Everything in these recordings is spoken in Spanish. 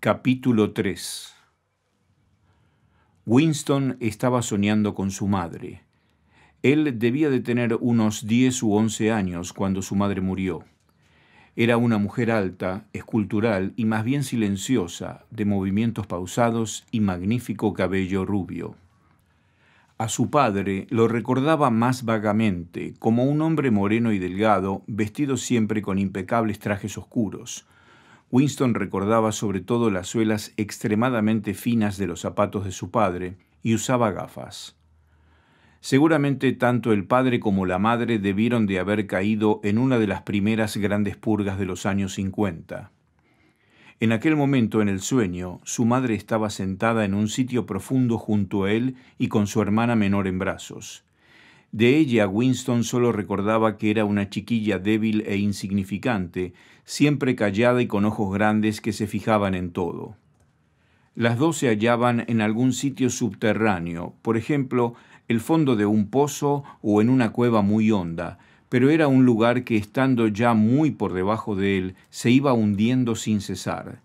Capítulo 3 Winston estaba soñando con su madre. Él debía de tener unos 10 u 11 años cuando su madre murió. Era una mujer alta, escultural y más bien silenciosa, de movimientos pausados y magnífico cabello rubio. A su padre lo recordaba más vagamente, como un hombre moreno y delgado, vestido siempre con impecables trajes oscuros, Winston recordaba sobre todo las suelas extremadamente finas de los zapatos de su padre y usaba gafas. Seguramente tanto el padre como la madre debieron de haber caído en una de las primeras grandes purgas de los años 50. En aquel momento, en el sueño, su madre estaba sentada en un sitio profundo junto a él y con su hermana menor en brazos. De ella Winston solo recordaba que era una chiquilla débil e insignificante, siempre callada y con ojos grandes que se fijaban en todo. Las dos se hallaban en algún sitio subterráneo, por ejemplo, el fondo de un pozo o en una cueva muy honda, pero era un lugar que estando ya muy por debajo de él se iba hundiendo sin cesar.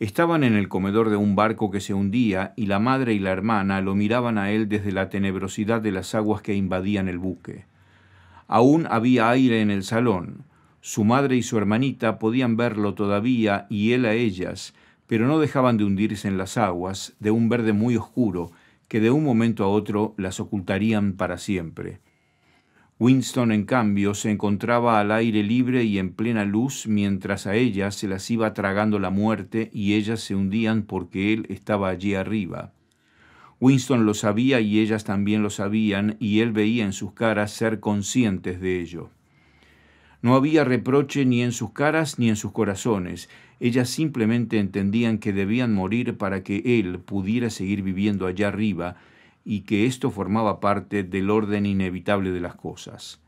Estaban en el comedor de un barco que se hundía y la madre y la hermana lo miraban a él desde la tenebrosidad de las aguas que invadían el buque. Aún había aire en el salón. Su madre y su hermanita podían verlo todavía y él a ellas, pero no dejaban de hundirse en las aguas, de un verde muy oscuro, que de un momento a otro las ocultarían para siempre. Winston, en cambio, se encontraba al aire libre y en plena luz, mientras a ellas se las iba tragando la muerte y ellas se hundían porque él estaba allí arriba. Winston lo sabía y ellas también lo sabían, y él veía en sus caras ser conscientes de ello. No había reproche ni en sus caras ni en sus corazones. Ellas simplemente entendían que debían morir para que él pudiera seguir viviendo allá arriba, y que esto formaba parte del orden inevitable de las cosas.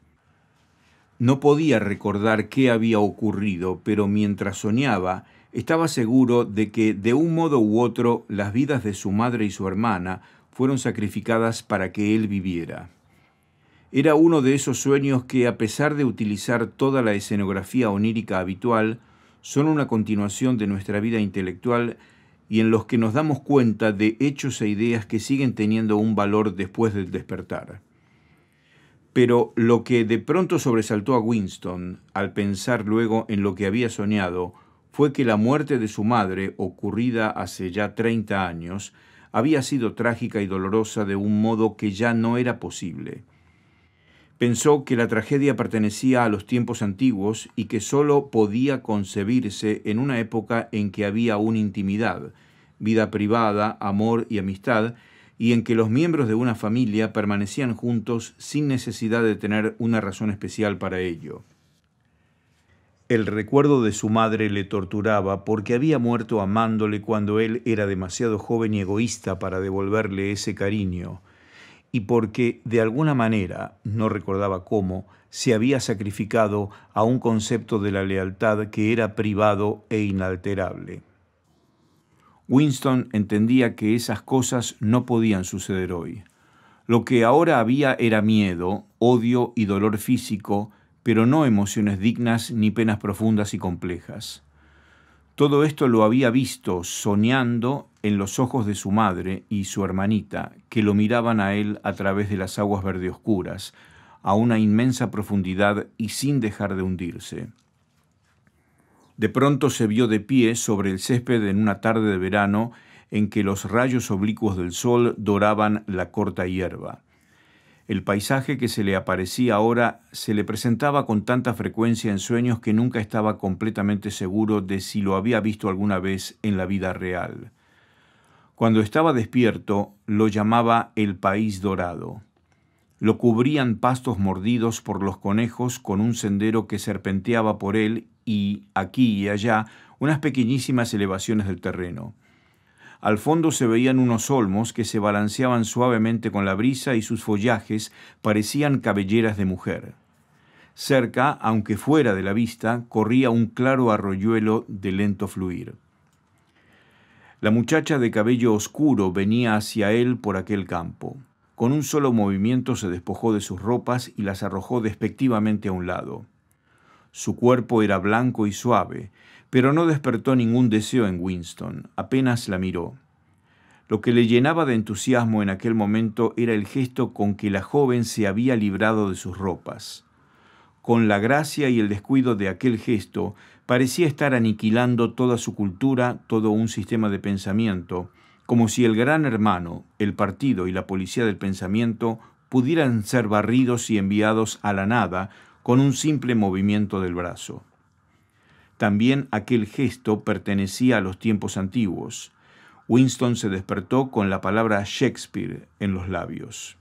No podía recordar qué había ocurrido, pero mientras soñaba, estaba seguro de que, de un modo u otro, las vidas de su madre y su hermana fueron sacrificadas para que él viviera. Era uno de esos sueños que, a pesar de utilizar toda la escenografía onírica habitual, son una continuación de nuestra vida intelectual y en los que nos damos cuenta de hechos e ideas que siguen teniendo un valor después del despertar. Pero lo que de pronto sobresaltó a Winston, al pensar luego en lo que había soñado, fue que la muerte de su madre, ocurrida hace ya 30 años, había sido trágica y dolorosa de un modo que ya no era posible. Pensó que la tragedia pertenecía a los tiempos antiguos y que sólo podía concebirse en una época en que había una intimidad, vida privada, amor y amistad, y en que los miembros de una familia permanecían juntos sin necesidad de tener una razón especial para ello. El recuerdo de su madre le torturaba porque había muerto amándole cuando él era demasiado joven y egoísta para devolverle ese cariño, y porque de alguna manera, no recordaba cómo, se había sacrificado a un concepto de la lealtad que era privado e inalterable. Winston entendía que esas cosas no podían suceder hoy. Lo que ahora había era miedo, odio y dolor físico, pero no emociones dignas ni penas profundas y complejas. Todo esto lo había visto soñando en los ojos de su madre y su hermanita, que lo miraban a él a través de las aguas verdeoscuras, a una inmensa profundidad y sin dejar de hundirse. De pronto se vio de pie sobre el césped en una tarde de verano en que los rayos oblicuos del sol doraban la corta hierba. El paisaje que se le aparecía ahora se le presentaba con tanta frecuencia en sueños que nunca estaba completamente seguro de si lo había visto alguna vez en la vida real. Cuando estaba despierto, lo llamaba el país dorado. Lo cubrían pastos mordidos por los conejos con un sendero que serpenteaba por él y, aquí y allá, unas pequeñísimas elevaciones del terreno. Al fondo se veían unos olmos que se balanceaban suavemente con la brisa y sus follajes parecían cabelleras de mujer. Cerca, aunque fuera de la vista, corría un claro arroyuelo de lento fluir. La muchacha de cabello oscuro venía hacia él por aquel campo. Con un solo movimiento se despojó de sus ropas y las arrojó despectivamente a un lado. Su cuerpo era blanco y suave, pero no despertó ningún deseo en Winston, apenas la miró. Lo que le llenaba de entusiasmo en aquel momento era el gesto con que la joven se había librado de sus ropas. Con la gracia y el descuido de aquel gesto, parecía estar aniquilando toda su cultura, todo un sistema de pensamiento, como si el gran hermano, el partido y la policía del pensamiento pudieran ser barridos y enviados a la nada con un simple movimiento del brazo. También aquel gesto pertenecía a los tiempos antiguos. Winston se despertó con la palabra Shakespeare en los labios.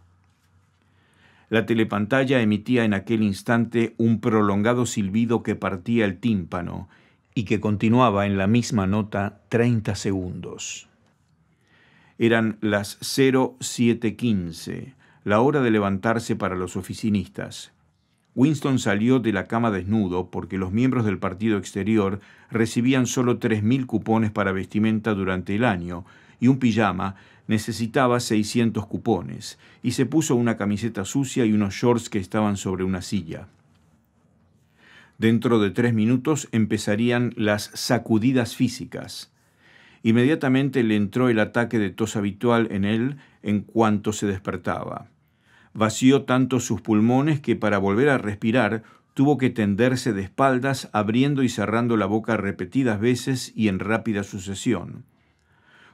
La telepantalla emitía en aquel instante un prolongado silbido que partía el tímpano y que continuaba en la misma nota 30 segundos. Eran las 07:15, la hora de levantarse para los oficinistas. Winston salió de la cama desnudo porque los miembros del partido exterior recibían solo 3.000 cupones para vestimenta durante el año y un pijama necesitaba 600 cupones, y se puso una camiseta sucia y unos shorts que estaban sobre una silla. Dentro de tres minutos empezarían las sacudidas físicas. Inmediatamente le entró el ataque de tos habitual en él en cuanto se despertaba. Vació tanto sus pulmones que para volver a respirar tuvo que tenderse de espaldas, abriendo y cerrando la boca repetidas veces y en rápida sucesión.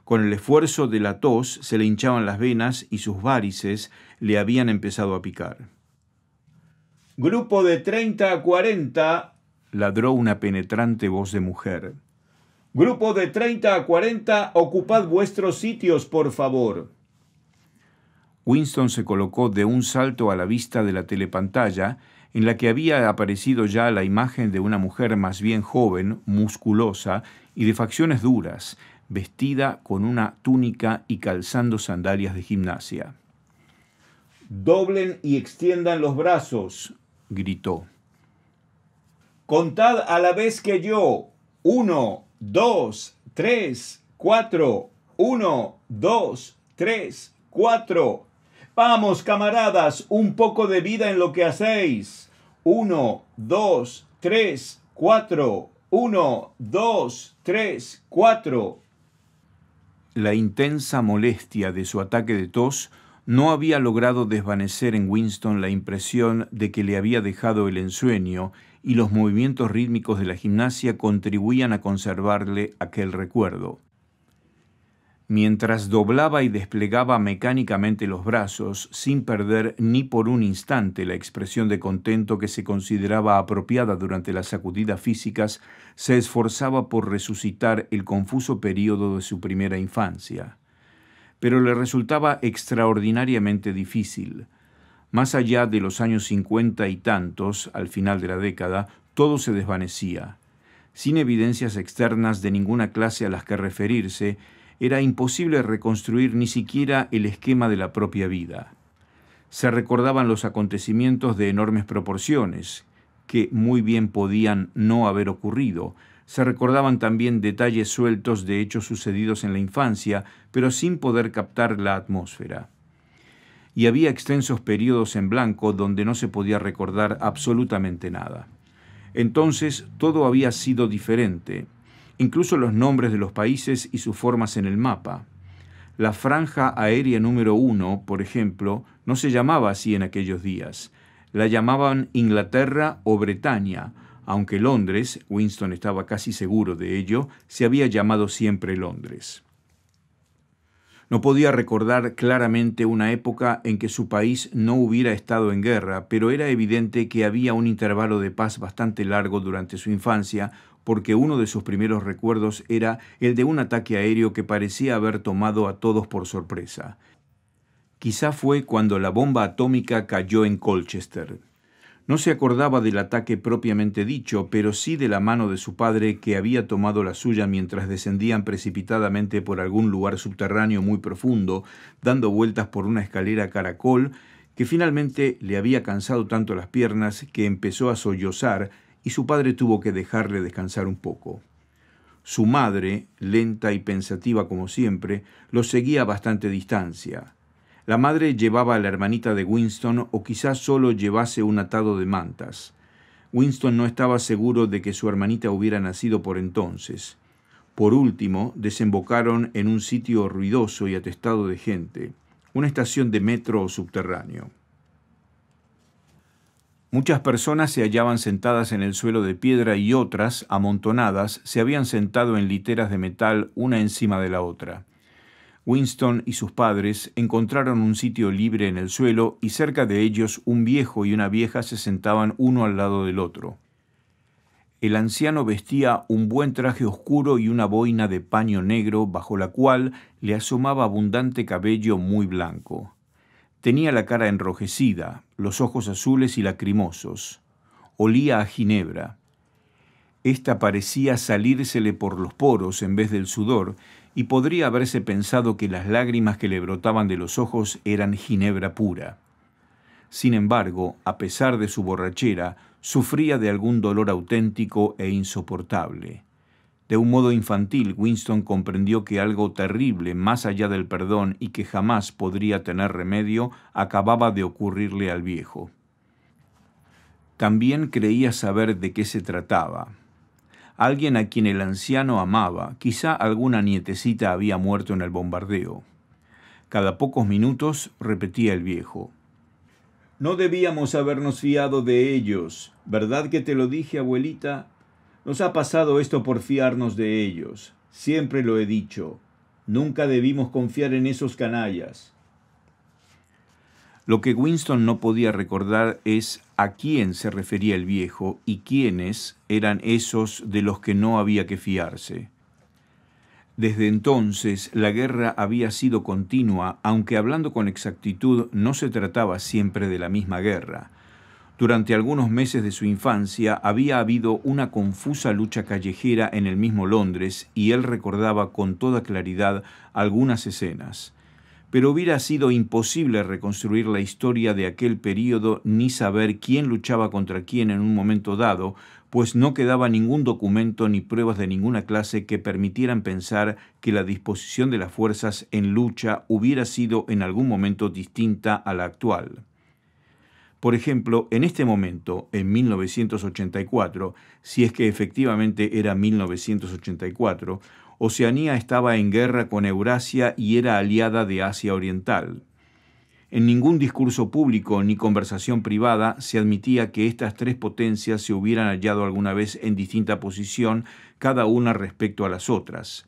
Con el esfuerzo de la tos se le hinchaban las venas y sus varices le habían empezado a picar. Grupo de 30 a 40, ladró una penetrante voz de mujer. Grupo de 30 a 40, ocupad vuestros sitios, por favor. Winston se colocó de un salto a la vista de la telepantalla, en la que había aparecido ya la imagen de una mujer más bien joven, musculosa y de facciones duras, vestida con una túnica y calzando sandalias de gimnasia. Doblen y extiendan los brazos, gritó. Contad a la vez que yo. Uno, dos, tres, cuatro. Uno, dos, tres, cuatro. Vamos, camaradas, un poco de vida en lo que hacéis. Uno, dos, tres, cuatro. Uno, dos, tres, cuatro. La intensa molestia de su ataque de tos no había logrado desvanecer en Winston la impresión de que le había dejado el ensueño y los movimientos rítmicos de la gimnasia contribuían a conservarle aquel recuerdo mientras doblaba y desplegaba mecánicamente los brazos, sin perder ni por un instante la expresión de contento que se consideraba apropiada durante las sacudidas físicas, se esforzaba por resucitar el confuso período de su primera infancia. Pero le resultaba extraordinariamente difícil. Más allá de los años cincuenta y tantos, al final de la década, todo se desvanecía. Sin evidencias externas de ninguna clase a las que referirse, era imposible reconstruir ni siquiera el esquema de la propia vida. Se recordaban los acontecimientos de enormes proporciones, que muy bien podían no haber ocurrido, se recordaban también detalles sueltos de hechos sucedidos en la infancia, pero sin poder captar la atmósfera. Y había extensos periodos en blanco donde no se podía recordar absolutamente nada. Entonces todo había sido diferente, incluso los nombres de los países y sus formas en el mapa. La franja aérea número uno, por ejemplo, no se llamaba así en aquellos días. La llamaban Inglaterra o Bretaña, aunque Londres, Winston estaba casi seguro de ello, se había llamado siempre Londres. No podía recordar claramente una época en que su país no hubiera estado en guerra, pero era evidente que había un intervalo de paz bastante largo durante su infancia, porque uno de sus primeros recuerdos era el de un ataque aéreo que parecía haber tomado a todos por sorpresa. Quizá fue cuando la bomba atómica cayó en Colchester. No se acordaba del ataque propiamente dicho, pero sí de la mano de su padre que había tomado la suya mientras descendían precipitadamente por algún lugar subterráneo muy profundo, dando vueltas por una escalera caracol, que finalmente le había cansado tanto las piernas que empezó a sollozar y su padre tuvo que dejarle descansar un poco. Su madre, lenta y pensativa como siempre, lo seguía a bastante distancia. La madre llevaba a la hermanita de Winston o quizás solo llevase un atado de mantas. Winston no estaba seguro de que su hermanita hubiera nacido por entonces. Por último, desembocaron en un sitio ruidoso y atestado de gente, una estación de metro subterráneo. Muchas personas se hallaban sentadas en el suelo de piedra y otras, amontonadas, se habían sentado en literas de metal una encima de la otra. Winston y sus padres encontraron un sitio libre en el suelo y cerca de ellos un viejo y una vieja se sentaban uno al lado del otro. El anciano vestía un buen traje oscuro y una boina de paño negro bajo la cual le asomaba abundante cabello muy blanco. Tenía la cara enrojecida, los ojos azules y lacrimosos. Olía a ginebra. Esta parecía salírsele por los poros en vez del sudor, y podría haberse pensado que las lágrimas que le brotaban de los ojos eran ginebra pura. Sin embargo, a pesar de su borrachera, sufría de algún dolor auténtico e insoportable. De un modo infantil, Winston comprendió que algo terrible, más allá del perdón y que jamás podría tener remedio, acababa de ocurrirle al viejo. También creía saber de qué se trataba. Alguien a quien el anciano amaba, quizá alguna nietecita había muerto en el bombardeo. Cada pocos minutos repetía el viejo. No debíamos habernos fiado de ellos. ¿Verdad que te lo dije, abuelita? Nos ha pasado esto por fiarnos de ellos. Siempre lo he dicho. Nunca debimos confiar en esos canallas. Lo que Winston no podía recordar es a quién se refería el viejo y quiénes eran esos de los que no había que fiarse. Desde entonces la guerra había sido continua, aunque hablando con exactitud no se trataba siempre de la misma guerra. Durante algunos meses de su infancia había habido una confusa lucha callejera en el mismo Londres y él recordaba con toda claridad algunas escenas. Pero hubiera sido imposible reconstruir la historia de aquel periodo ni saber quién luchaba contra quién en un momento dado, pues no quedaba ningún documento ni pruebas de ninguna clase que permitieran pensar que la disposición de las fuerzas en lucha hubiera sido en algún momento distinta a la actual. Por ejemplo, en este momento, en 1984, si es que efectivamente era 1984, Oceanía estaba en guerra con Eurasia y era aliada de Asia Oriental. En ningún discurso público ni conversación privada se admitía que estas tres potencias se hubieran hallado alguna vez en distinta posición, cada una respecto a las otras.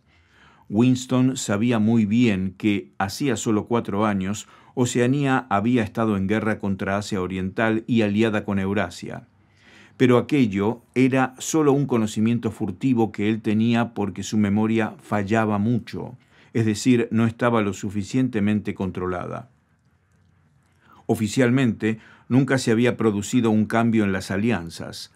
Winston sabía muy bien que, hacía solo cuatro años, Oceanía había estado en guerra contra Asia Oriental y aliada con Eurasia. Pero aquello era solo un conocimiento furtivo que él tenía porque su memoria fallaba mucho, es decir, no estaba lo suficientemente controlada. Oficialmente, nunca se había producido un cambio en las alianzas.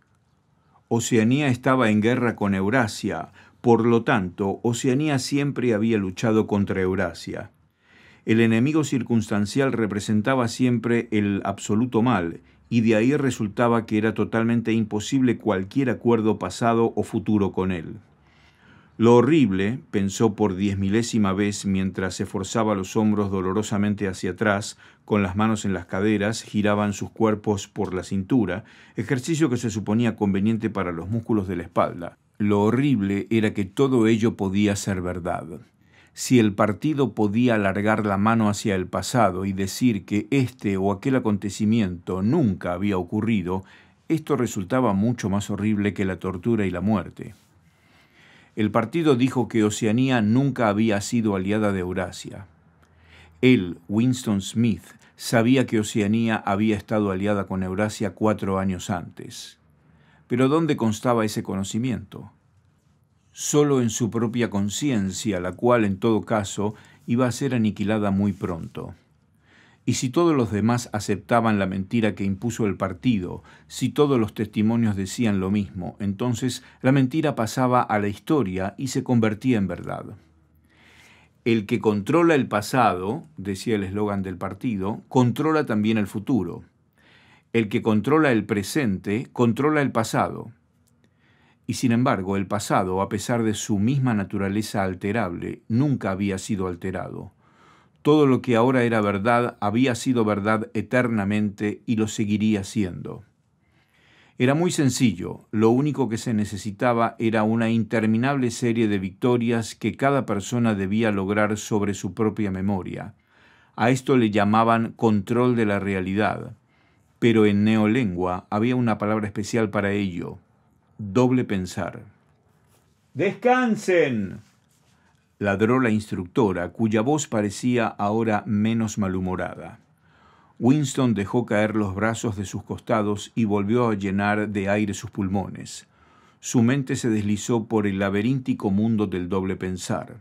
Oceanía estaba en guerra con Eurasia, por lo tanto, Oceanía siempre había luchado contra Eurasia. El enemigo circunstancial representaba siempre el absoluto mal, y de ahí resultaba que era totalmente imposible cualquier acuerdo pasado o futuro con él. Lo horrible, pensó por diez milésima vez mientras se forzaba los hombros dolorosamente hacia atrás, con las manos en las caderas, giraban sus cuerpos por la cintura, ejercicio que se suponía conveniente para los músculos de la espalda. Lo horrible era que todo ello podía ser verdad si el partido podía alargar la mano hacia el pasado y decir que este o aquel acontecimiento nunca había ocurrido, esto resultaba mucho más horrible que la tortura y la muerte. El partido dijo que Oceanía nunca había sido aliada de Eurasia. Él, Winston Smith, sabía que Oceanía había estado aliada con Eurasia cuatro años antes. Pero ¿dónde constaba ese conocimiento? solo en su propia conciencia, la cual en todo caso iba a ser aniquilada muy pronto. Y si todos los demás aceptaban la mentira que impuso el partido, si todos los testimonios decían lo mismo, entonces la mentira pasaba a la historia y se convertía en verdad. El que controla el pasado, decía el eslogan del partido, controla también el futuro. El que controla el presente, controla el pasado y sin embargo el pasado, a pesar de su misma naturaleza alterable, nunca había sido alterado. Todo lo que ahora era verdad había sido verdad eternamente y lo seguiría siendo. Era muy sencillo, lo único que se necesitaba era una interminable serie de victorias que cada persona debía lograr sobre su propia memoria. A esto le llamaban control de la realidad, pero en neolengua había una palabra especial para ello, doble pensar. ¡Descansen! ladró la instructora, cuya voz parecía ahora menos malhumorada. Winston dejó caer los brazos de sus costados y volvió a llenar de aire sus pulmones. Su mente se deslizó por el laberíntico mundo del doble pensar.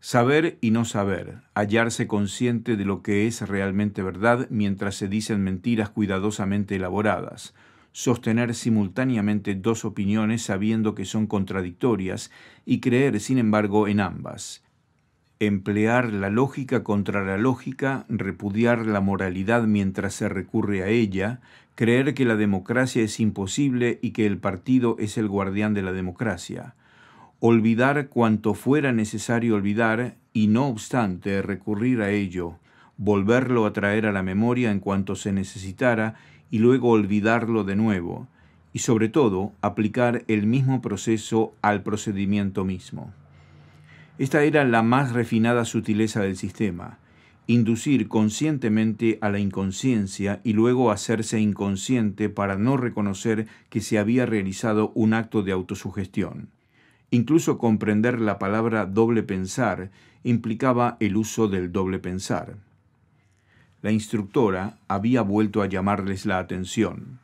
Saber y no saber, hallarse consciente de lo que es realmente verdad mientras se dicen mentiras cuidadosamente elaboradas, sostener simultáneamente dos opiniones sabiendo que son contradictorias y creer, sin embargo, en ambas. Emplear la lógica contra la lógica, repudiar la moralidad mientras se recurre a ella, creer que la democracia es imposible y que el partido es el guardián de la democracia olvidar cuanto fuera necesario olvidar y no obstante recurrir a ello, volverlo a traer a la memoria en cuanto se necesitara y luego olvidarlo de nuevo, y sobre todo aplicar el mismo proceso al procedimiento mismo. Esta era la más refinada sutileza del sistema, inducir conscientemente a la inconsciencia y luego hacerse inconsciente para no reconocer que se había realizado un acto de autosugestión. Incluso comprender la palabra doble pensar implicaba el uso del doble pensar. La instructora había vuelto a llamarles la atención.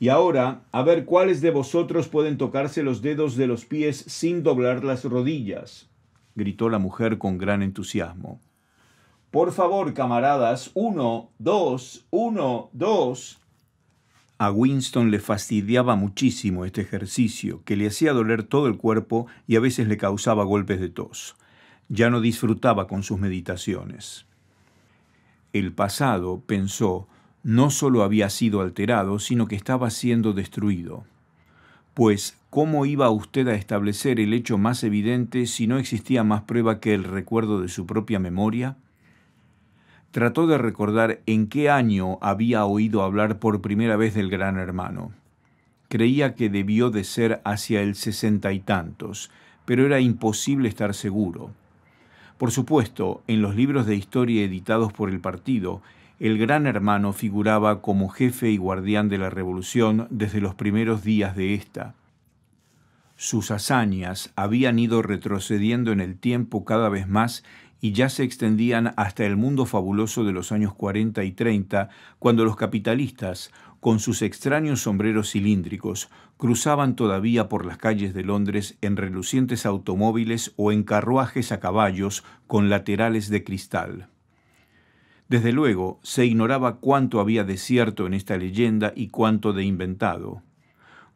Y ahora, a ver cuáles de vosotros pueden tocarse los dedos de los pies sin doblar las rodillas, gritó la mujer con gran entusiasmo. Por favor, camaradas, uno, dos, uno, dos. A Winston le fastidiaba muchísimo este ejercicio, que le hacía doler todo el cuerpo y a veces le causaba golpes de tos. Ya no disfrutaba con sus meditaciones. El pasado, pensó, no solo había sido alterado, sino que estaba siendo destruido. Pues, ¿cómo iba usted a establecer el hecho más evidente si no existía más prueba que el recuerdo de su propia memoria? Trató de recordar en qué año había oído hablar por primera vez del gran hermano. Creía que debió de ser hacia el sesenta y tantos, pero era imposible estar seguro. Por supuesto, en los libros de historia editados por el partido, el gran hermano figuraba como jefe y guardián de la revolución desde los primeros días de ésta. Sus hazañas habían ido retrocediendo en el tiempo cada vez más y ya se extendían hasta el mundo fabuloso de los años 40 y 30, cuando los capitalistas, con sus extraños sombreros cilíndricos, cruzaban todavía por las calles de Londres en relucientes automóviles o en carruajes a caballos con laterales de cristal. Desde luego, se ignoraba cuánto había de cierto en esta leyenda y cuánto de inventado.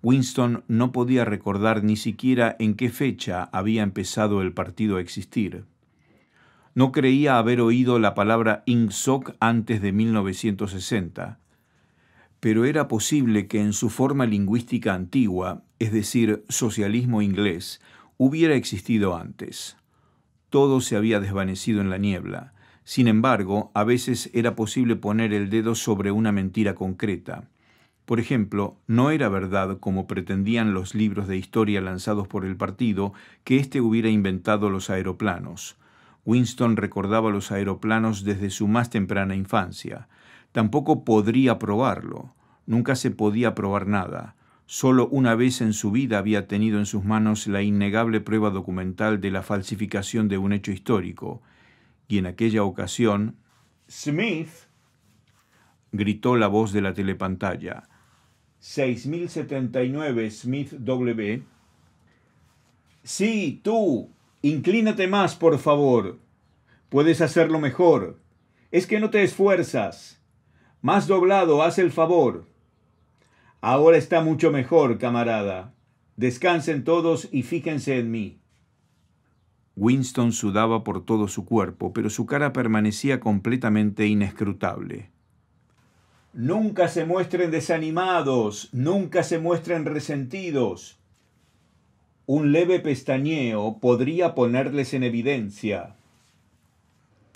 Winston no podía recordar ni siquiera en qué fecha había empezado el partido a existir. No creía haber oído la palabra Ingsoc antes de 1960, pero era posible que en su forma lingüística antigua, es decir, socialismo inglés, hubiera existido antes. Todo se había desvanecido en la niebla. Sin embargo, a veces era posible poner el dedo sobre una mentira concreta. Por ejemplo, no era verdad, como pretendían los libros de historia lanzados por el partido, que éste hubiera inventado los aeroplanos. Winston recordaba los aeroplanos desde su más temprana infancia. Tampoco podría probarlo. Nunca se podía probar nada. Solo una vez en su vida había tenido en sus manos la innegable prueba documental de la falsificación de un hecho histórico, y en aquella ocasión, Smith, gritó la voz de la telepantalla, 6079 Smith W. Sí, tú, inclínate más, por favor. Puedes hacerlo mejor. Es que no te esfuerzas. Más doblado, haz el favor. Ahora está mucho mejor, camarada. Descansen todos y fíjense en mí. Winston sudaba por todo su cuerpo, pero su cara permanecía completamente inescrutable. Nunca se muestren desanimados, nunca se muestren resentidos. Un leve pestañeo podría ponerles en evidencia.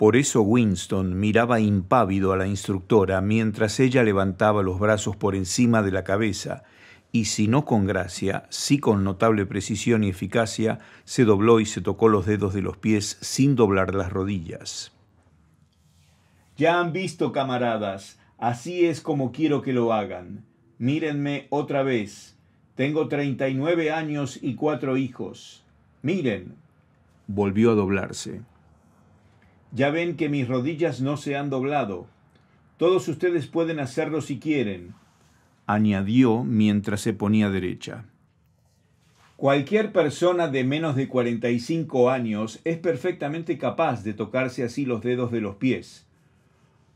Por eso Winston miraba impávido a la instructora mientras ella levantaba los brazos por encima de la cabeza, y si no con gracia, sí con notable precisión y eficacia, se dobló y se tocó los dedos de los pies sin doblar las rodillas. Ya han visto, camaradas, así es como quiero que lo hagan. Mírenme otra vez. Tengo 39 años y cuatro hijos. Miren. Volvió a doblarse. Ya ven que mis rodillas no se han doblado. Todos ustedes pueden hacerlo si quieren, añadió mientras se ponía derecha. Cualquier persona de menos de 45 años es perfectamente capaz de tocarse así los dedos de los pies.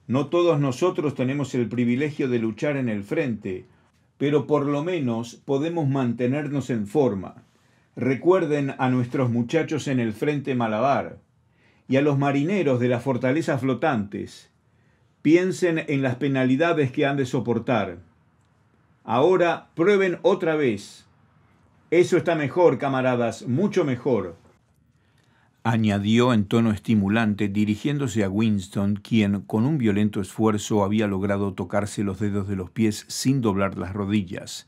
No todos nosotros tenemos el privilegio de luchar en el frente, pero por lo menos podemos mantenernos en forma. Recuerden a nuestros muchachos en el frente Malabar y a los marineros de las fortalezas flotantes. Piensen en las penalidades que han de soportar. Ahora prueben otra vez. Eso está mejor, camaradas, mucho mejor. Añadió en tono estimulante, dirigiéndose a Winston, quien, con un violento esfuerzo, había logrado tocarse los dedos de los pies sin doblar las rodillas.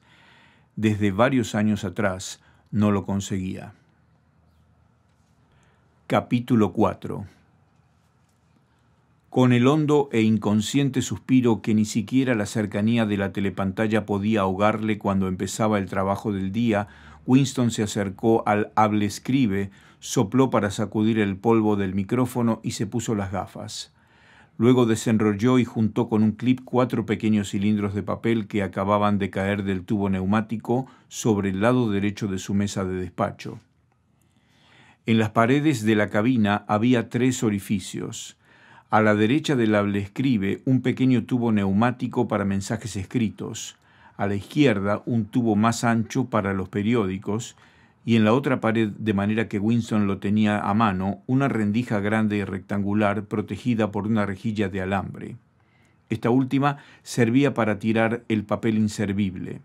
Desde varios años atrás no lo conseguía. Capítulo 4 Con el hondo e inconsciente suspiro que ni siquiera la cercanía de la telepantalla podía ahogarle cuando empezaba el trabajo del día, Winston se acercó al hable escribe, sopló para sacudir el polvo del micrófono y se puso las gafas. Luego desenrolló y juntó con un clip cuatro pequeños cilindros de papel que acababan de caer del tubo neumático sobre el lado derecho de su mesa de despacho. En las paredes de la cabina había tres orificios. A la derecha del escribe un pequeño tubo neumático para mensajes escritos, a la izquierda un tubo más ancho para los periódicos y en la otra pared, de manera que Winston lo tenía a mano, una rendija grande y rectangular protegida por una rejilla de alambre. Esta última servía para tirar el papel inservible.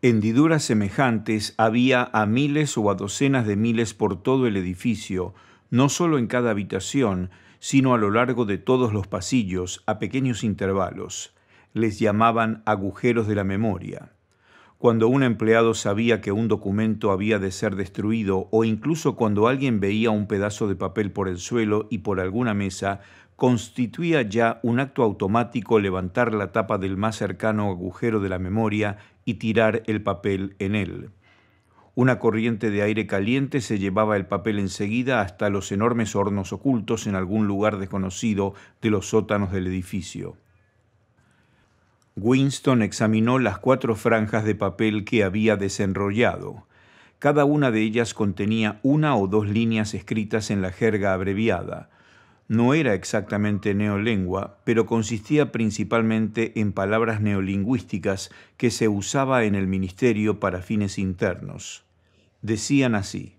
Hendiduras semejantes había a miles o a docenas de miles por todo el edificio, no solo en cada habitación, sino a lo largo de todos los pasillos, a pequeños intervalos. Les llamaban agujeros de la memoria. Cuando un empleado sabía que un documento había de ser destruido o incluso cuando alguien veía un pedazo de papel por el suelo y por alguna mesa, constituía ya un acto automático levantar la tapa del más cercano agujero de la memoria y tirar el papel en él. Una corriente de aire caliente se llevaba el papel enseguida hasta los enormes hornos ocultos en algún lugar desconocido de los sótanos del edificio. Winston examinó las cuatro franjas de papel que había desenrollado. Cada una de ellas contenía una o dos líneas escritas en la jerga abreviada no era exactamente neolengua, pero consistía principalmente en palabras neolingüísticas que se usaba en el ministerio para fines internos. Decían así.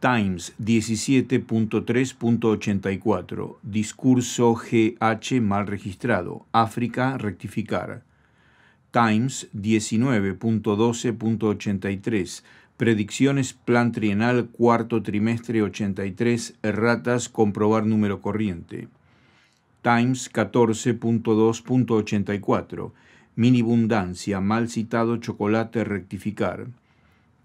Times 17.3.84 Discurso GH mal registrado. África rectificar. Times 19.12.83 Predicciones Plan Trienal Cuarto Trimestre 83 Erratas Comprobar Número Corriente. Times 14.2.84 Minibundancia Mal citado Chocolate Rectificar.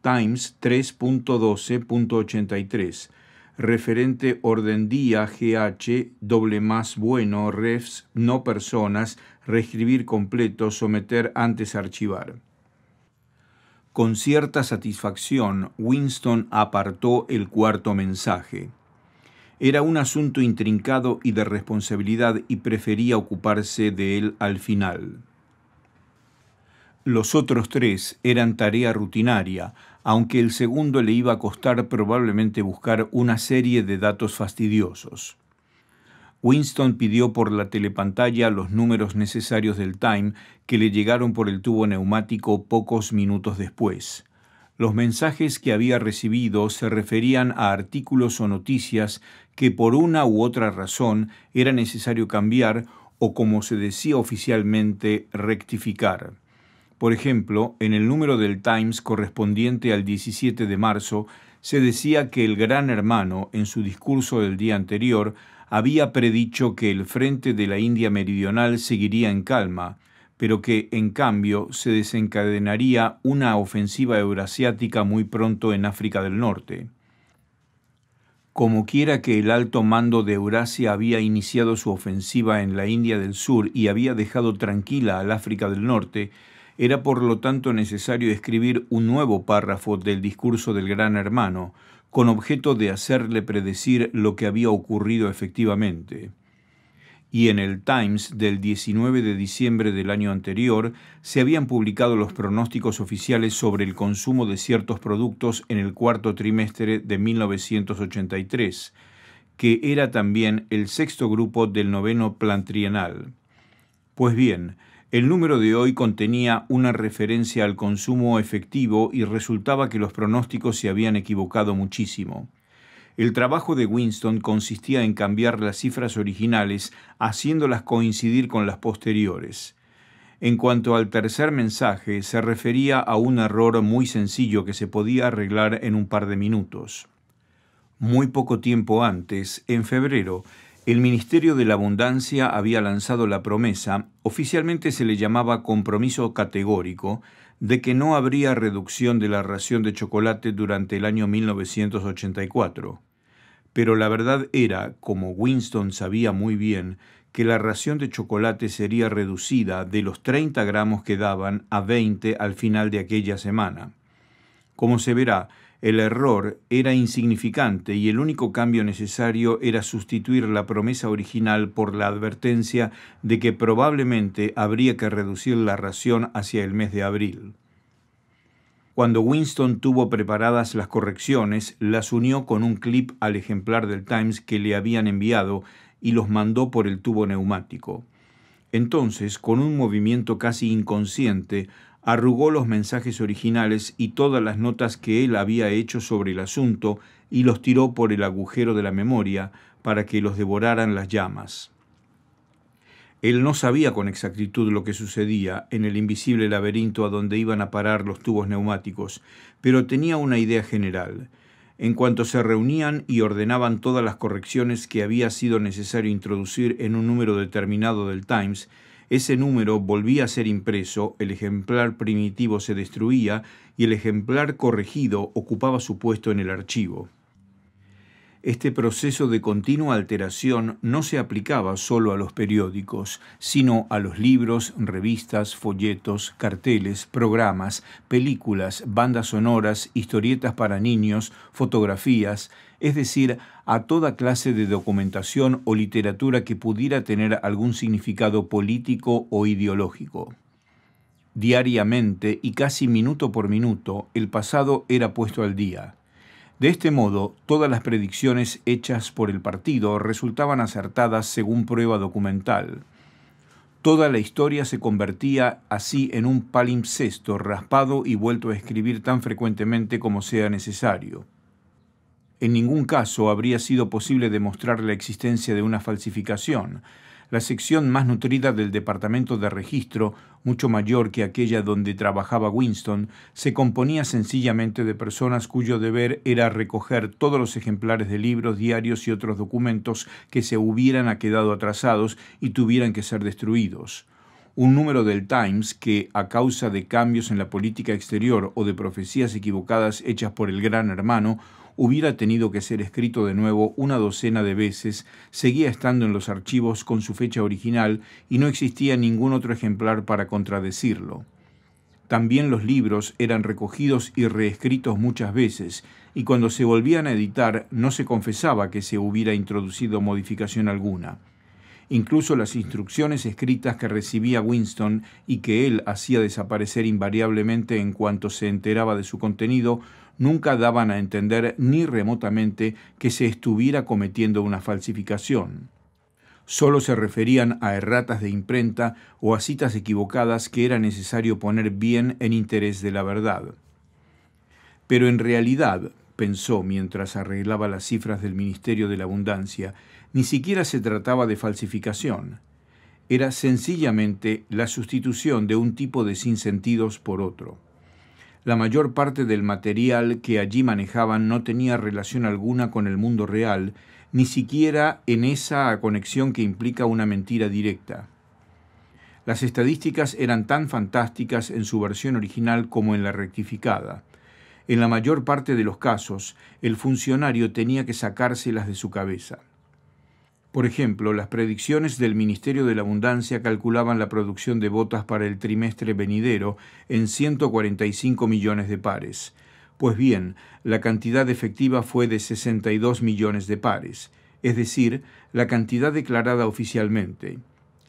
Times 3.12.83 referente orden día GH, doble más bueno, refs, no personas, reescribir completo, someter antes archivar. Con cierta satisfacción, Winston apartó el cuarto mensaje. Era un asunto intrincado y de responsabilidad y prefería ocuparse de él al final. Los otros tres eran tarea rutinaria, aunque el segundo le iba a costar probablemente buscar una serie de datos fastidiosos. Winston pidió por la telepantalla los números necesarios del Time que le llegaron por el tubo neumático pocos minutos después. Los mensajes que había recibido se referían a artículos o noticias que por una u otra razón era necesario cambiar o como se decía oficialmente, rectificar. Por ejemplo, en el número del Times correspondiente al 17 de marzo, se decía que el Gran Hermano, en su discurso del día anterior, había predicho que el frente de la India meridional seguiría en calma, pero que, en cambio, se desencadenaría una ofensiva eurasiática muy pronto en África del Norte. Como quiera que el alto mando de Eurasia había iniciado su ofensiva en la India del Sur y había dejado tranquila al África del Norte, era por lo tanto necesario escribir un nuevo párrafo del discurso del Gran Hermano, con objeto de hacerle predecir lo que había ocurrido efectivamente. Y en el Times del 19 de diciembre del año anterior se habían publicado los pronósticos oficiales sobre el consumo de ciertos productos en el cuarto trimestre de 1983, que era también el sexto grupo del noveno plan trienal. Pues bien, el número de hoy contenía una referencia al consumo efectivo y resultaba que los pronósticos se habían equivocado muchísimo. El trabajo de Winston consistía en cambiar las cifras originales, haciéndolas coincidir con las posteriores. En cuanto al tercer mensaje, se refería a un error muy sencillo que se podía arreglar en un par de minutos. Muy poco tiempo antes, en febrero, el Ministerio de la Abundancia había lanzado la promesa, oficialmente se le llamaba compromiso categórico, de que no habría reducción de la ración de chocolate durante el año 1984. Pero la verdad era, como Winston sabía muy bien, que la ración de chocolate sería reducida de los 30 gramos que daban a 20 al final de aquella semana. Como se verá, el error era insignificante y el único cambio necesario era sustituir la promesa original por la advertencia de que probablemente habría que reducir la ración hacia el mes de abril. Cuando Winston tuvo preparadas las correcciones, las unió con un clip al ejemplar del Times que le habían enviado y los mandó por el tubo neumático. Entonces, con un movimiento casi inconsciente, arrugó los mensajes originales y todas las notas que él había hecho sobre el asunto y los tiró por el agujero de la memoria para que los devoraran las llamas. Él no sabía con exactitud lo que sucedía en el invisible laberinto a donde iban a parar los tubos neumáticos, pero tenía una idea general. En cuanto se reunían y ordenaban todas las correcciones que había sido necesario introducir en un número determinado del Times, ese número volvía a ser impreso, el ejemplar primitivo se destruía y el ejemplar corregido ocupaba su puesto en el archivo. Este proceso de continua alteración no se aplicaba solo a los periódicos, sino a los libros, revistas, folletos, carteles, programas, películas, bandas sonoras, historietas para niños, fotografías, es decir, a toda clase de documentación o literatura que pudiera tener algún significado político o ideológico. Diariamente y casi minuto por minuto, el pasado era puesto al día. De este modo, todas las predicciones hechas por el partido resultaban acertadas según prueba documental. Toda la historia se convertía así en un palimpsesto raspado y vuelto a escribir tan frecuentemente como sea necesario. En ningún caso habría sido posible demostrar la existencia de una falsificación, la sección más nutrida del departamento de registro, mucho mayor que aquella donde trabajaba Winston, se componía sencillamente de personas cuyo deber era recoger todos los ejemplares de libros, diarios y otros documentos que se hubieran quedado atrasados y tuvieran que ser destruidos. Un número del Times que, a causa de cambios en la política exterior o de profecías equivocadas hechas por el Gran Hermano, hubiera tenido que ser escrito de nuevo una docena de veces, seguía estando en los archivos con su fecha original y no existía ningún otro ejemplar para contradecirlo. También los libros eran recogidos y reescritos muchas veces, y cuando se volvían a editar no se confesaba que se hubiera introducido modificación alguna. Incluso las instrucciones escritas que recibía Winston y que él hacía desaparecer invariablemente en cuanto se enteraba de su contenido nunca daban a entender ni remotamente que se estuviera cometiendo una falsificación. Solo se referían a erratas de imprenta o a citas equivocadas que era necesario poner bien en interés de la verdad. Pero en realidad, pensó mientras arreglaba las cifras del Ministerio de la Abundancia, ni siquiera se trataba de falsificación. Era sencillamente la sustitución de un tipo de sinsentidos por otro. La mayor parte del material que allí manejaban no tenía relación alguna con el mundo real, ni siquiera en esa conexión que implica una mentira directa. Las estadísticas eran tan fantásticas en su versión original como en la rectificada. En la mayor parte de los casos, el funcionario tenía que sacárselas de su cabeza. Por ejemplo, las predicciones del Ministerio de la Abundancia calculaban la producción de botas para el trimestre venidero en 145 millones de pares. Pues bien, la cantidad efectiva fue de 62 millones de pares, es decir, la cantidad declarada oficialmente.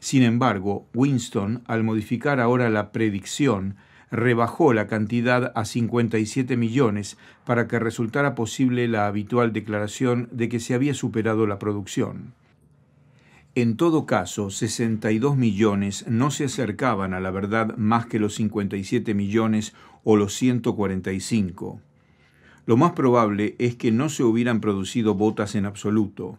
Sin embargo, Winston, al modificar ahora la predicción, rebajó la cantidad a 57 millones para que resultara posible la habitual declaración de que se había superado la producción. En todo caso, 62 millones no se acercaban a la verdad más que los 57 millones o los 145. Lo más probable es que no se hubieran producido botas en absoluto.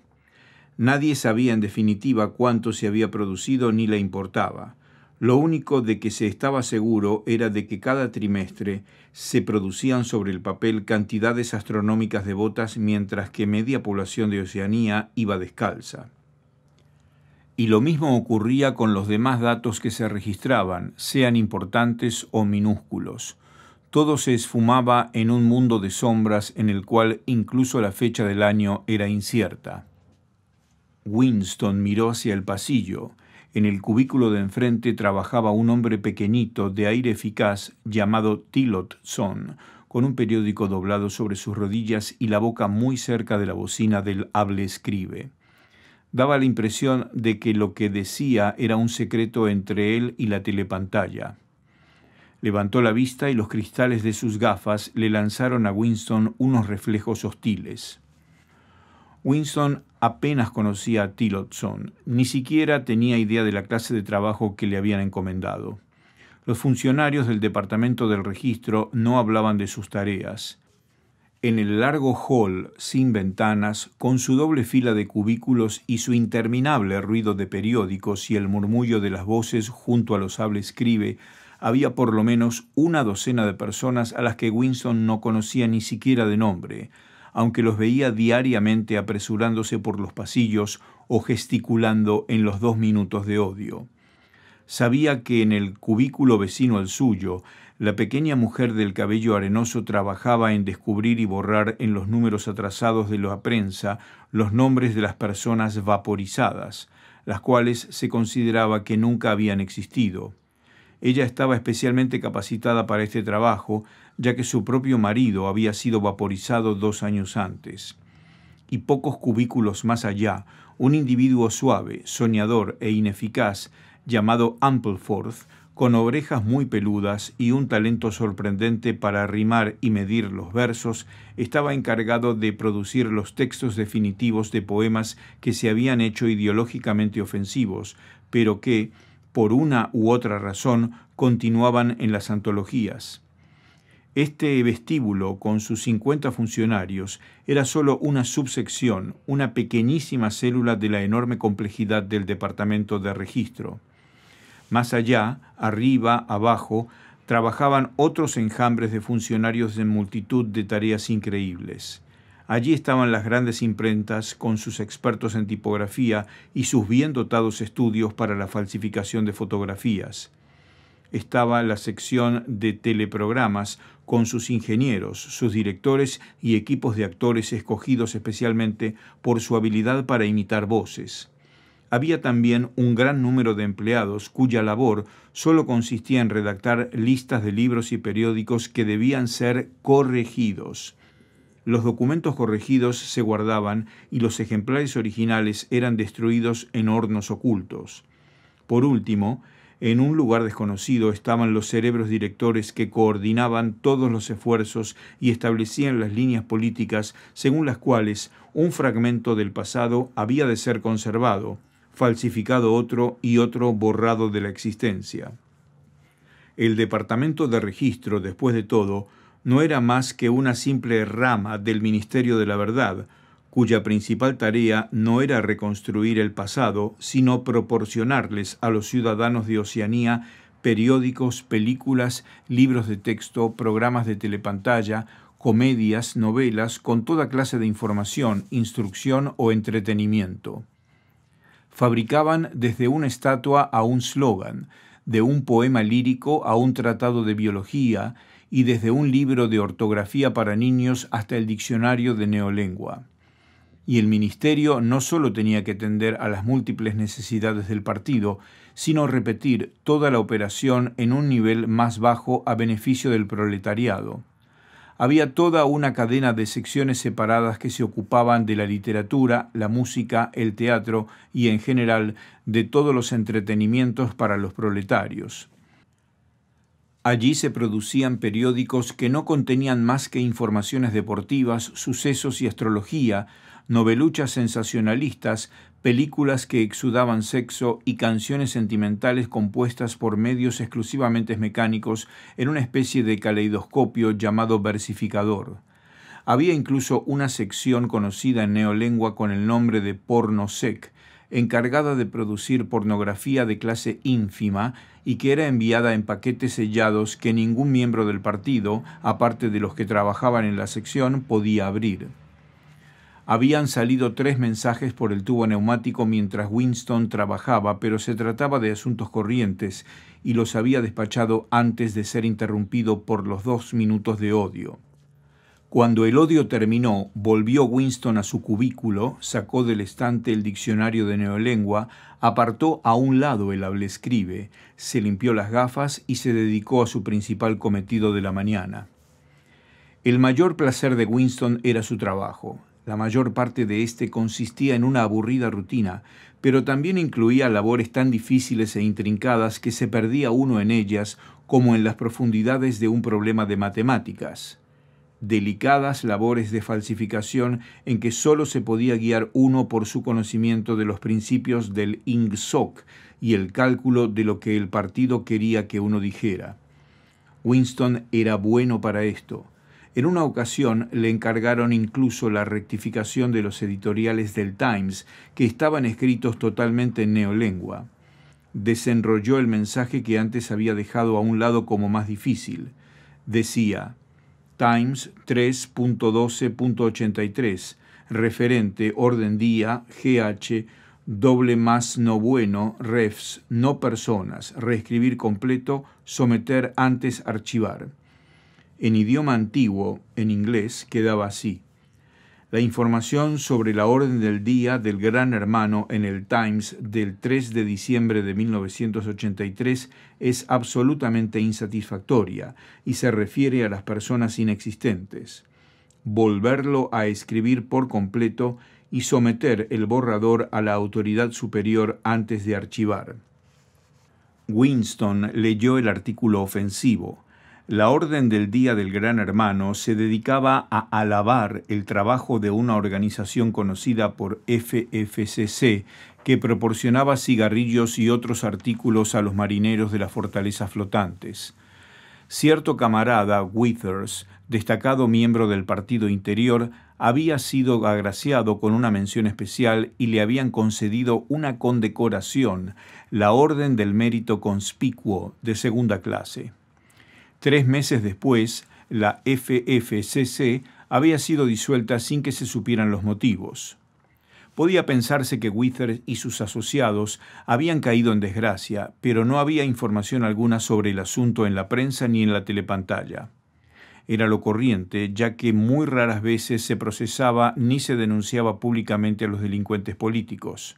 Nadie sabía en definitiva cuánto se había producido ni le importaba. Lo único de que se estaba seguro era de que cada trimestre se producían sobre el papel cantidades astronómicas de botas mientras que media población de Oceanía iba descalza y lo mismo ocurría con los demás datos que se registraban, sean importantes o minúsculos. Todo se esfumaba en un mundo de sombras en el cual incluso la fecha del año era incierta. Winston miró hacia el pasillo. En el cubículo de enfrente trabajaba un hombre pequeñito de aire eficaz llamado Tillotson, con un periódico doblado sobre sus rodillas y la boca muy cerca de la bocina del hable escribe daba la impresión de que lo que decía era un secreto entre él y la telepantalla. Levantó la vista y los cristales de sus gafas le lanzaron a Winston unos reflejos hostiles. Winston apenas conocía a Tillotson, ni siquiera tenía idea de la clase de trabajo que le habían encomendado. Los funcionarios del Departamento del Registro no hablaban de sus tareas en el largo hall sin ventanas, con su doble fila de cubículos y su interminable ruido de periódicos y el murmullo de las voces junto a los hable escribe, había por lo menos una docena de personas a las que Winston no conocía ni siquiera de nombre, aunque los veía diariamente apresurándose por los pasillos o gesticulando en los dos minutos de odio. Sabía que en el cubículo vecino al suyo, la pequeña mujer del cabello arenoso trabajaba en descubrir y borrar en los números atrasados de la prensa los nombres de las personas vaporizadas, las cuales se consideraba que nunca habían existido. Ella estaba especialmente capacitada para este trabajo, ya que su propio marido había sido vaporizado dos años antes. Y pocos cubículos más allá, un individuo suave, soñador e ineficaz, llamado Ampleforth, con orejas muy peludas y un talento sorprendente para rimar y medir los versos, estaba encargado de producir los textos definitivos de poemas que se habían hecho ideológicamente ofensivos, pero que, por una u otra razón, continuaban en las antologías. Este vestíbulo, con sus 50 funcionarios, era solo una subsección, una pequeñísima célula de la enorme complejidad del Departamento de Registro. Más allá, arriba, abajo, trabajaban otros enjambres de funcionarios en multitud de tareas increíbles. Allí estaban las grandes imprentas con sus expertos en tipografía y sus bien dotados estudios para la falsificación de fotografías. Estaba la sección de teleprogramas con sus ingenieros, sus directores y equipos de actores escogidos especialmente por su habilidad para imitar voces había también un gran número de empleados cuya labor solo consistía en redactar listas de libros y periódicos que debían ser corregidos. Los documentos corregidos se guardaban y los ejemplares originales eran destruidos en hornos ocultos. Por último, en un lugar desconocido estaban los cerebros directores que coordinaban todos los esfuerzos y establecían las líneas políticas según las cuales un fragmento del pasado había de ser conservado, falsificado otro y otro borrado de la existencia. El Departamento de Registro, después de todo, no era más que una simple rama del Ministerio de la Verdad, cuya principal tarea no era reconstruir el pasado, sino proporcionarles a los ciudadanos de Oceanía periódicos, películas, libros de texto, programas de telepantalla, comedias, novelas, con toda clase de información, instrucción o entretenimiento fabricaban desde una estatua a un slogan, de un poema lírico a un tratado de biología y desde un libro de ortografía para niños hasta el diccionario de neolengua. Y el ministerio no solo tenía que atender a las múltiples necesidades del partido, sino repetir toda la operación en un nivel más bajo a beneficio del proletariado había toda una cadena de secciones separadas que se ocupaban de la literatura, la música, el teatro y en general de todos los entretenimientos para los proletarios. Allí se producían periódicos que no contenían más que informaciones deportivas, sucesos y astrología, noveluchas sensacionalistas, películas que exudaban sexo y canciones sentimentales compuestas por medios exclusivamente mecánicos en una especie de caleidoscopio llamado versificador. Había incluso una sección conocida en neolengua con el nombre de porno sec, encargada de producir pornografía de clase ínfima y que era enviada en paquetes sellados que ningún miembro del partido, aparte de los que trabajaban en la sección, podía abrir. Habían salido tres mensajes por el tubo neumático mientras Winston trabajaba, pero se trataba de asuntos corrientes y los había despachado antes de ser interrumpido por los dos minutos de odio. Cuando el odio terminó, volvió Winston a su cubículo, sacó del estante el diccionario de neolengua, apartó a un lado el hable escribe, se limpió las gafas y se dedicó a su principal cometido de la mañana. El mayor placer de Winston era su trabajo. La mayor parte de este consistía en una aburrida rutina, pero también incluía labores tan difíciles e intrincadas que se perdía uno en ellas como en las profundidades de un problema de matemáticas. Delicadas labores de falsificación en que sólo se podía guiar uno por su conocimiento de los principios del INGSOC y el cálculo de lo que el partido quería que uno dijera. Winston era bueno para esto en una ocasión le encargaron incluso la rectificación de los editoriales del Times, que estaban escritos totalmente en neolengua. Desenrolló el mensaje que antes había dejado a un lado como más difícil. Decía, Times 3.12.83, referente, orden día, GH, doble más no bueno, refs, no personas, reescribir completo, someter antes archivar en idioma antiguo, en inglés, quedaba así. La información sobre la orden del día del Gran Hermano en el Times del 3 de diciembre de 1983 es absolutamente insatisfactoria y se refiere a las personas inexistentes. Volverlo a escribir por completo y someter el borrador a la autoridad superior antes de archivar. Winston leyó el artículo ofensivo la orden del Día del Gran Hermano se dedicaba a alabar el trabajo de una organización conocida por FFCC que proporcionaba cigarrillos y otros artículos a los marineros de las fortalezas flotantes. Cierto camarada, Withers, destacado miembro del Partido Interior, había sido agraciado con una mención especial y le habían concedido una condecoración, la Orden del Mérito Conspicuo de segunda clase. Tres meses después, la FFCC había sido disuelta sin que se supieran los motivos. Podía pensarse que Wither y sus asociados habían caído en desgracia, pero no había información alguna sobre el asunto en la prensa ni en la telepantalla. Era lo corriente, ya que muy raras veces se procesaba ni se denunciaba públicamente a los delincuentes políticos.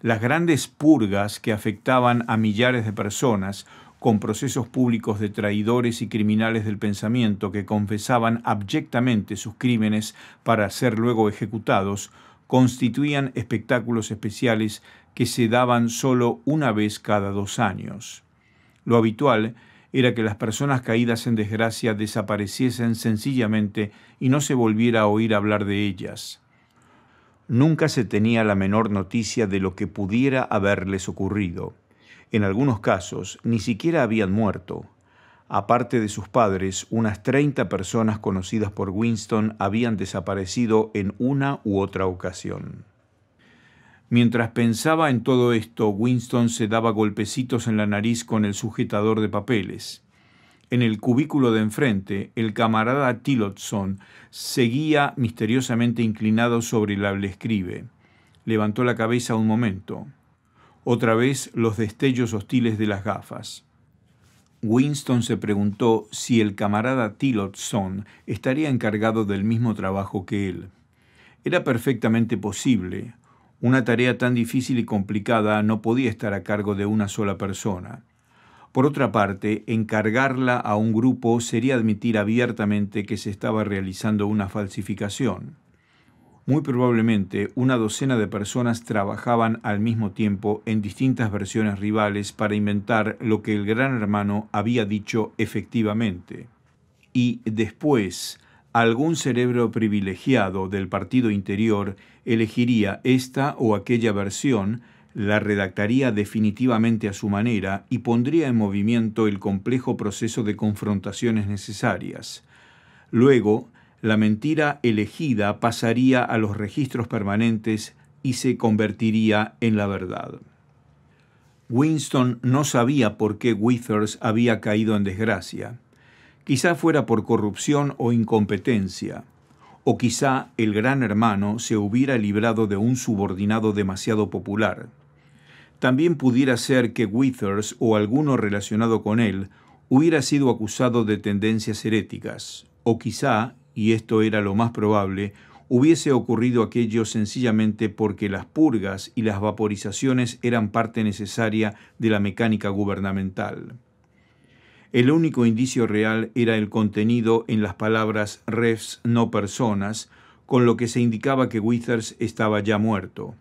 Las grandes purgas que afectaban a millares de personas con procesos públicos de traidores y criminales del pensamiento que confesaban abyectamente sus crímenes para ser luego ejecutados, constituían espectáculos especiales que se daban solo una vez cada dos años. Lo habitual era que las personas caídas en desgracia desapareciesen sencillamente y no se volviera a oír hablar de ellas. Nunca se tenía la menor noticia de lo que pudiera haberles ocurrido. En algunos casos, ni siquiera habían muerto. Aparte de sus padres, unas 30 personas conocidas por Winston habían desaparecido en una u otra ocasión. Mientras pensaba en todo esto, Winston se daba golpecitos en la nariz con el sujetador de papeles. En el cubículo de enfrente, el camarada Tillotson seguía misteriosamente inclinado sobre el escribe. Levantó la cabeza un momento otra vez los destellos hostiles de las gafas. Winston se preguntó si el camarada Tillotson estaría encargado del mismo trabajo que él. Era perfectamente posible. Una tarea tan difícil y complicada no podía estar a cargo de una sola persona. Por otra parte, encargarla a un grupo sería admitir abiertamente que se estaba realizando una falsificación. Muy probablemente una docena de personas trabajaban al mismo tiempo en distintas versiones rivales para inventar lo que el gran hermano había dicho efectivamente. Y después, algún cerebro privilegiado del partido interior elegiría esta o aquella versión, la redactaría definitivamente a su manera y pondría en movimiento el complejo proceso de confrontaciones necesarias. Luego, la mentira elegida pasaría a los registros permanentes y se convertiría en la verdad. Winston no sabía por qué Withers había caído en desgracia. Quizá fuera por corrupción o incompetencia, o quizá el gran hermano se hubiera librado de un subordinado demasiado popular. También pudiera ser que Withers o alguno relacionado con él hubiera sido acusado de tendencias heréticas, o quizá y esto era lo más probable, hubiese ocurrido aquello sencillamente porque las purgas y las vaporizaciones eran parte necesaria de la mecánica gubernamental. El único indicio real era el contenido en las palabras refs no personas, con lo que se indicaba que Withers estaba ya muerto.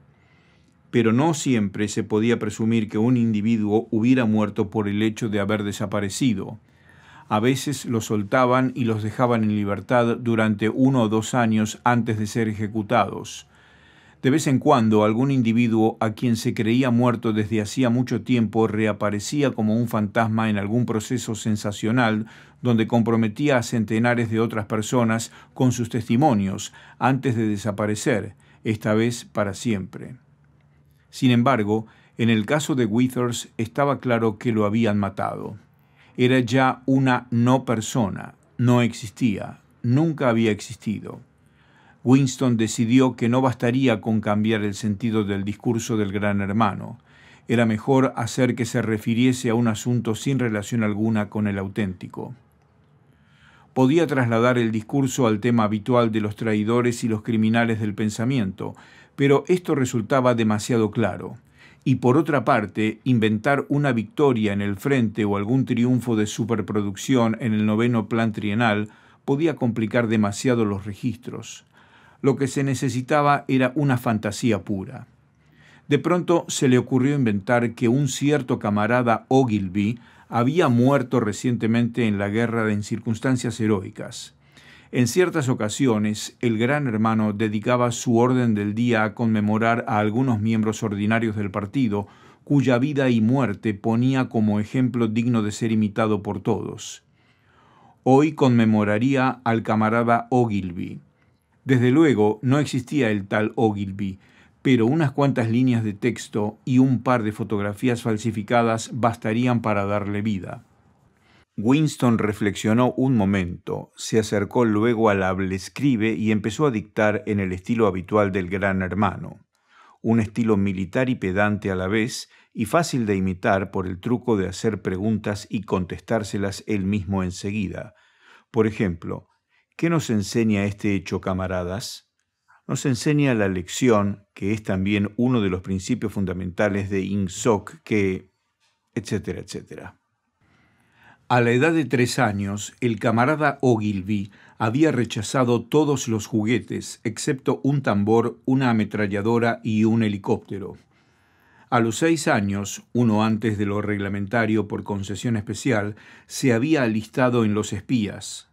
Pero no siempre se podía presumir que un individuo hubiera muerto por el hecho de haber desaparecido. A veces los soltaban y los dejaban en libertad durante uno o dos años antes de ser ejecutados. De vez en cuando algún individuo a quien se creía muerto desde hacía mucho tiempo reaparecía como un fantasma en algún proceso sensacional donde comprometía a centenares de otras personas con sus testimonios antes de desaparecer, esta vez para siempre. Sin embargo, en el caso de Withers estaba claro que lo habían matado era ya una no persona, no existía, nunca había existido. Winston decidió que no bastaría con cambiar el sentido del discurso del gran hermano, era mejor hacer que se refiriese a un asunto sin relación alguna con el auténtico. Podía trasladar el discurso al tema habitual de los traidores y los criminales del pensamiento, pero esto resultaba demasiado claro y por otra parte inventar una victoria en el frente o algún triunfo de superproducción en el noveno plan trienal podía complicar demasiado los registros. Lo que se necesitaba era una fantasía pura. De pronto se le ocurrió inventar que un cierto camarada Ogilvy había muerto recientemente en la guerra en circunstancias heroicas. En ciertas ocasiones, el Gran Hermano dedicaba su orden del día a conmemorar a algunos miembros ordinarios del partido, cuya vida y muerte ponía como ejemplo digno de ser imitado por todos. Hoy conmemoraría al camarada Ogilvy. Desde luego, no existía el tal Ogilvy, pero unas cuantas líneas de texto y un par de fotografías falsificadas bastarían para darle vida. Winston reflexionó un momento, se acercó luego al hable-escribe y empezó a dictar en el estilo habitual del gran hermano, un estilo militar y pedante a la vez y fácil de imitar por el truco de hacer preguntas y contestárselas él mismo enseguida. Por ejemplo, ¿qué nos enseña este hecho, camaradas? Nos enseña la lección, que es también uno de los principios fundamentales de Ingsoc, que, etcétera, etcétera. A la edad de tres años, el camarada Ogilvy había rechazado todos los juguetes, excepto un tambor, una ametralladora y un helicóptero. A los seis años, uno antes de lo reglamentario por concesión especial, se había alistado en los espías.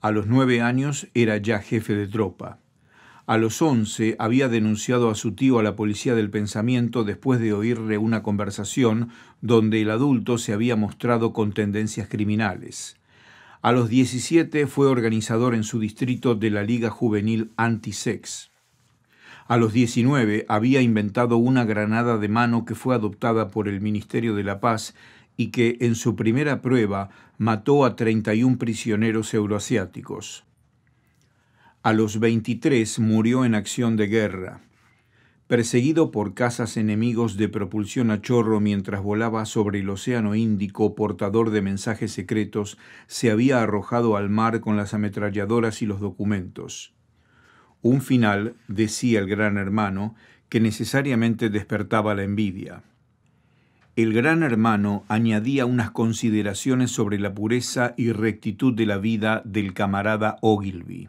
A los nueve años era ya jefe de tropa. A los once había denunciado a su tío a la policía del pensamiento después de oírle una conversación donde el adulto se había mostrado con tendencias criminales. A los 17 fue organizador en su distrito de la Liga Juvenil Antisex. A los 19 había inventado una granada de mano que fue adoptada por el Ministerio de la Paz y que en su primera prueba mató a 31 prisioneros euroasiáticos. A los 23 murió en acción de guerra perseguido por cazas enemigos de propulsión a chorro mientras volaba sobre el Océano Índico, portador de mensajes secretos, se había arrojado al mar con las ametralladoras y los documentos. Un final, decía el gran hermano, que necesariamente despertaba la envidia. El gran hermano añadía unas consideraciones sobre la pureza y rectitud de la vida del camarada Ogilvy.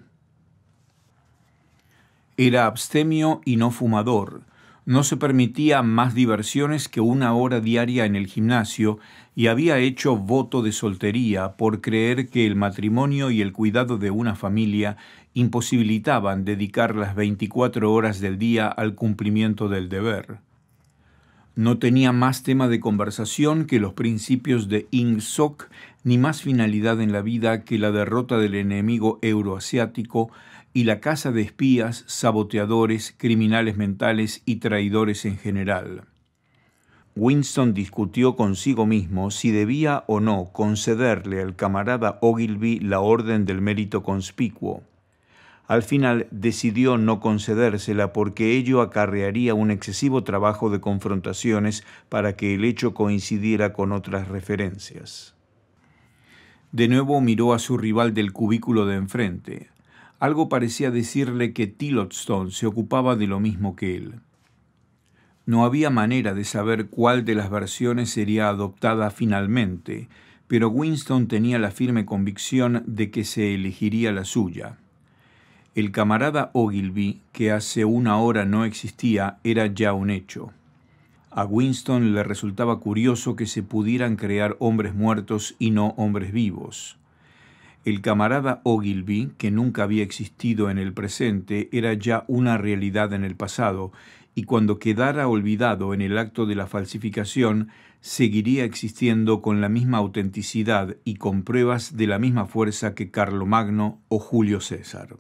Era abstemio y no fumador. No se permitía más diversiones que una hora diaria en el gimnasio y había hecho voto de soltería por creer que el matrimonio y el cuidado de una familia imposibilitaban dedicar las 24 horas del día al cumplimiento del deber. No tenía más tema de conversación que los principios de Ing Sok, ni más finalidad en la vida que la derrota del enemigo euroasiático y la casa de espías, saboteadores, criminales mentales y traidores en general. Winston discutió consigo mismo si debía o no concederle al camarada Ogilvy la Orden del Mérito Conspicuo. Al final decidió no concedérsela porque ello acarrearía un excesivo trabajo de confrontaciones para que el hecho coincidiera con otras referencias. De nuevo miró a su rival del cubículo de enfrente, algo parecía decirle que Tillotstone se ocupaba de lo mismo que él. No había manera de saber cuál de las versiones sería adoptada finalmente, pero Winston tenía la firme convicción de que se elegiría la suya. El camarada Ogilvy, que hace una hora no existía, era ya un hecho. A Winston le resultaba curioso que se pudieran crear hombres muertos y no hombres vivos. El camarada Ogilvy, que nunca había existido en el presente, era ya una realidad en el pasado, y cuando quedara olvidado en el acto de la falsificación, seguiría existiendo con la misma autenticidad y con pruebas de la misma fuerza que Carlomagno o Julio César.